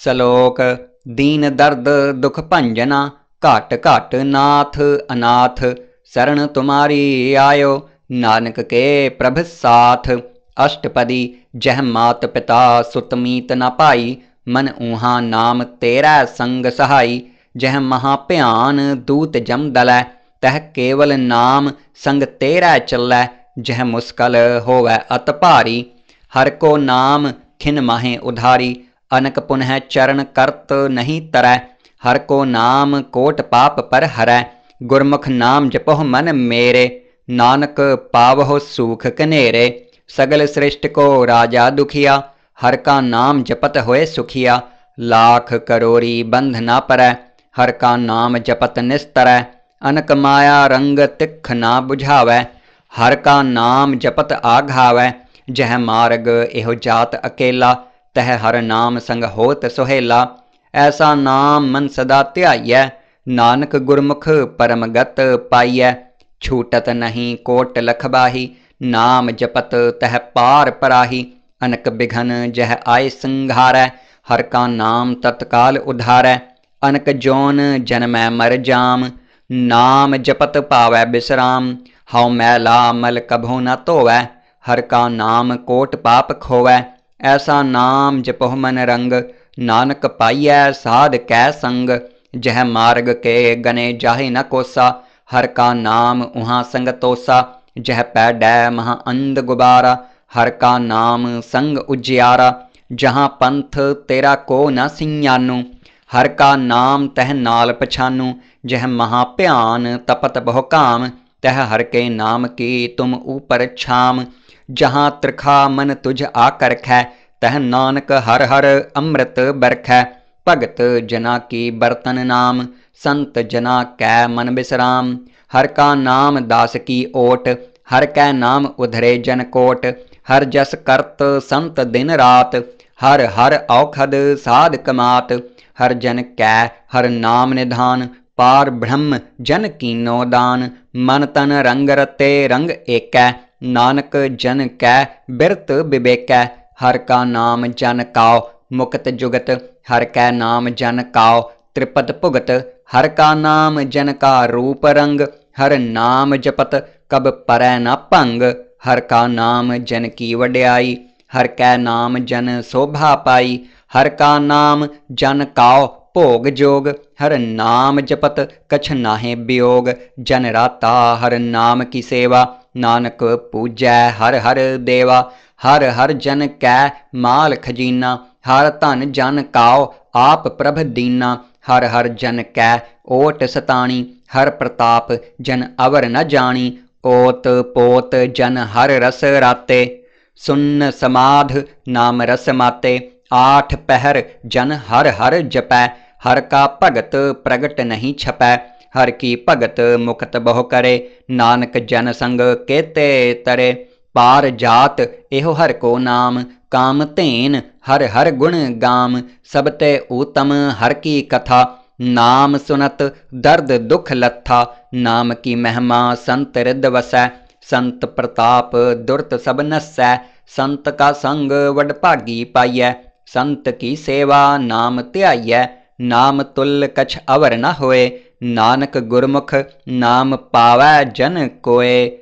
ਸਲੋਕ ਦੀਨ ਦਰਦ ਦੁਖ ਭੰਜਨਾ ਘਟ ਘਟ ਨਾਥ ਅਨਾਥ ਸਰਣ ਤੁਮਾਰੀ ਆਇਓ ਨਾਨਕ ਕੇ ਪ੍ਰਭ ਸਾਥ ਅਸ਼ਟਪਦੀ ਜਹ ਮਾਤ ਪਿਤਾ ਸੁਤ ਮੀਤ ਨ ਭਾਈ ਮਨ ਊਹਾ ਨਾਮ ਤੇਰਾ ਸੰਗ ਸਹਾਈ ਜਹ ਮਹਾ ਭਿਆਨ ਦੂਤ ਜਮ ਦਲੈ ਤਹ ਕੇਵਲ ਨਾਮ ਸੰਗ ਤੇਰਾ ਚੱਲੈ ਜਹ ਮੁਸਕਲ ਹੋਵੈ ਅਤ ਭਾਰੀ ਹਰ ਕੋ ਨਾਮ ਖਿਨ ਮਾਹੇ ਉਧਾਰੀ ਅਨਕ ਪੁਨਹ ਚਰਨ ਕਰਤ ਨਹੀਂ ਤਰੈ ਹਰ ਕੋ ਨਾਮ ਕੋਟ ਪਾਪ ਪਰ ਹਰੈ ਗੁਰਮੁਖ ਨਾਮ ਜਪਹੁ ਮਨ ਮੇਰੇ ਨਾਨਕ ਪਾਵਹੁ ਸੂਖ ਕਨੇਰੇ ਸਗਲ ਸ੍ਰਿਸ਼ਟ ਕੋ ਰਾਜਾ ਦੁਖੀਆ ਹਰ ਕਾ ਨਾਮ ਜਪਤ ਹੋਏ ਸੁਖੀਆ लाख करोरी बंध ना पर हर का नाम जपत निस्तर अनक माया रंग तिख ना बुझावै हर का नाम जपत आघावै जह मार्ग एहो जात अकेला ਤਹਿ ਹਰ ਨਾਮ ਸੰਗ ਹੋਤ ਸੁਹੇਲਾ ਐਸਾ ਨਾਮ ਮਨ ਸਦਾ ਧਿਆਈਐ ਨਾਨਕ ਗੁਰਮੁਖ ਪਰਮਗਤ ਪਾਈਐ ਛੂਟਤ ਨਹੀਂ ਕੋਟ ਲਖਬਾਹੀ ਨਾਮ ਜਪਤ ਤਹਿ ਪਾਰ ਪਰਾਹੀ ਅਨਕ ਬਿਘਨ ਜਹ ਆਏ ਸੰਘਾਰੈ ਹਰ ਕਾ ਨਾਮ ਤਤਕਾਲ ਉਧਾਰੈ ਅਨਕ ਜੋਨ ਜਨਮੈ ਮਰ ਜਾਮ ਨਾਮ ਜਪਤ ਪਾਵੈ ਬਿਸਰਾਮ ਹਉ ਮੈਲਾ ਮਲ ਕਭੋ ਨ ਧੋਵੈ ਹਰ ਕਾ ਨਾਮ ਕੋਟ ਪਾਪ ਖੋਵੈ ਐਸਾ ਨਾਮ ਜਪਹੁ ਮਨ ਰੰਗ ਨਾਨਕ ਪਾਈਐ ਸਾਧ ਕੈ ਸੰਗ ਜਹ ਮਾਰਗ ਕੇ ਗਨੇ ਜਾਹੇ ਨ ਕੋਸਾ ਹਰ ਕਾ ਨਾਮ ਉਹਾਂ ਤੋਸਾ ਜਹ ਪੈ ਡੈ ਮਹਾ ਅੰਧ ਗੁਬਾਰਾ ਹਰ ਕਾ ਨਾਮ ਸੰਗ ਉਜਿਆਰਾ ਜਹਾਂ ਪੰਥ ਤੇਰਾ ਕੋ ਨ ਸਿਆਨੂ ਹਰ ਕਾ ਨਾਮ ਤਹ ਨਾਲ ਪਛਾਨੂ ਜਹ ਮਹਾ ਭਿਆਨ ਤਪਤ ਬਹੁ ਕਾਮ ਤਹ ਹਰ ਕੇ ਨਾਮ ਕੀ ਤੁਮ ਉਪਰ ਛਾਮ ਜਹਾਂ ਤਰਖਾ ਮਨ ਤੁਝ ਆਕਰਖੈ ਤਹ ਨਾਨਕ ਹਰ ਹਰ ਅੰਮ੍ਰਿਤ ਬਰਖੈ ਭਗਤ ਜਨਾ ਕੀ ਬਰਤਨ ਨਾਮ ਸੰਤ ਜਨਾ ਕੈ ਮਨ ਬਿਸਰਾਮ ਹਰ ਕਾ ਨਾਮ ਦਾਸ ਕੀ ਓਟ ਹਰ ਕੈ ਨਾਮ ਉਧਰੇ ਜਨ ਕੋਟ ਹਰ ਜਸ ਕਰਤ ਸੰਤ ਦਿਨ ਰਾਤ ਹਰ ਹਰ ਔਖਦ ਸਾਧ ਕਮਾਤ ਹਰ ਜਨ ਕੈ ਹਰ ਨਾਮ ਨਿਧਾਨ ਪਾਰ ਬ੍ਰਹਮ ਜਨ ਕੀਨੋ ਦਾਨ ਮਨ ਤਨ ਰੰਗ ਰਤੇ ਰੰਗ ਏਕੈ ਨਾਨਕ ਜਨ ਕੈ ਬਿਰਤ ਬਿਬੇਕੈ ਹਰ ਕਾ ਨਾਮ ਜਨ ਕਾਉ ਮੁਕਤ ਜੁਗਤ ਹਰ ਕੈ ਨਾਮ ਜਨ ਕਾਉ ਤ੍ਰਿਪਤ ਭੁਗਤ ਹਰ ਕਾ ਨਾਮ ਜਨ ਕਾ ਰੂਪ ਰੰਗ ਹਰ ਨਾਮ ਜਪਤ ਕਬ ਪਰੈ ਨਾ ਭੰਗ ਹਰ ਕਾ ਨਾਮ ਜਨ ਕੀ ਵਡਿਆਈ ਹਰ ਕੈ ਨਾਮ ਜਨ ਸੋਭਾ ਪਾਈ ਹਰ ਕਾ ਨਾਮ ਜਨ ਕਾਉ ਭੋਗ ਜੋਗ ਹਰ ਨਾਮ ਜਪਤ ਕਛ ਨਾਹੇ ਬਿਯੋਗ ਜਨ ਰਾਤਾ ਹਰ ਨਾਮ ਕੀ ਸੇਵਾ ਨਾਨਕ ਪੂਜੈ ਹਰ ਹਰ ਦੇਵਾ ਹਰ ਹਰ ਜਨ ਕੈ ਮਾਲ ਖਜੀਨਾ ਹਰ ਧਨ ਜਨ ਕਾਓ ਆਪ ਪ੍ਰਭ ਦੀਨਾ ਹਰ ਹਰ ਜਨ ਕੈ ਓਟ ਸਤਾਣੀ ਹਰ ਪ੍ਰਤਾਪ ਜਨ ਅਵਰ ਨ ਜਾਣੀ ਓਤ ਪੋਤ ਜਨ ਹਰ ਰਸ ਰਾਤੇ ਸੁਨ ਸਮਾਧ ਨਾਮ ਰਸ ਮਾਤੇ ਆਠ ਪਹਿਰ ਜਨ ਹਰ ਹਰ ਜਪੈ ਹਰ ਕਾ ਭਗਤ ਪ੍ਰਗਟ ਨਹੀਂ ਛਪੈ ਹਰ ਕੀ ਭਗਤ ਮੁਕਤ ਬਹੁ ਕਰੇ ਨਾਨਕ ਜਨ ਸੰਗ ਕੇਤੇ ਤਰੇ ਪਾਰ ਜਾਤ ਇਹੋ ਹਰ ਕੋ ਨਾਮ ਕਾਮ ਧੇਨ ਹਰ ਹਰ ਗੁਣ ਗਾਮ ਸਭ ਤੇ ਊਤਮ ਹਰ ਕੀ ਕਥਾ ਨਾਮ ਸੁਨਤ ਦਰਦ ਦੁਖ ਲੱਥਾ ਨਾਮ ਕੀ ਮਹਿਮਾ ਸੰਤ ਰਿਦ ਵਸੈ ਸੰਤ ਪ੍ਰਤਾਪ ਦੁਰਤ ਸਭ ਨਸੈ ਸੰਤ ਕਾ ਸੰਗ ਵਡ ਭਾਗੀ ਪਾਈਐ ਸੰਤ ਕੀ ਸੇਵਾ ਨਾਮ ਧਿਆਈਐ ਨਾਮ ਤੁਲ ਕਛ ਅਵਰ ਨ ਹੋਏ ਨਾਨਕ ਗੁਰਮੁਖ ਨਾਮ ਪਾਵੈ ਜਨ ਕੋਏ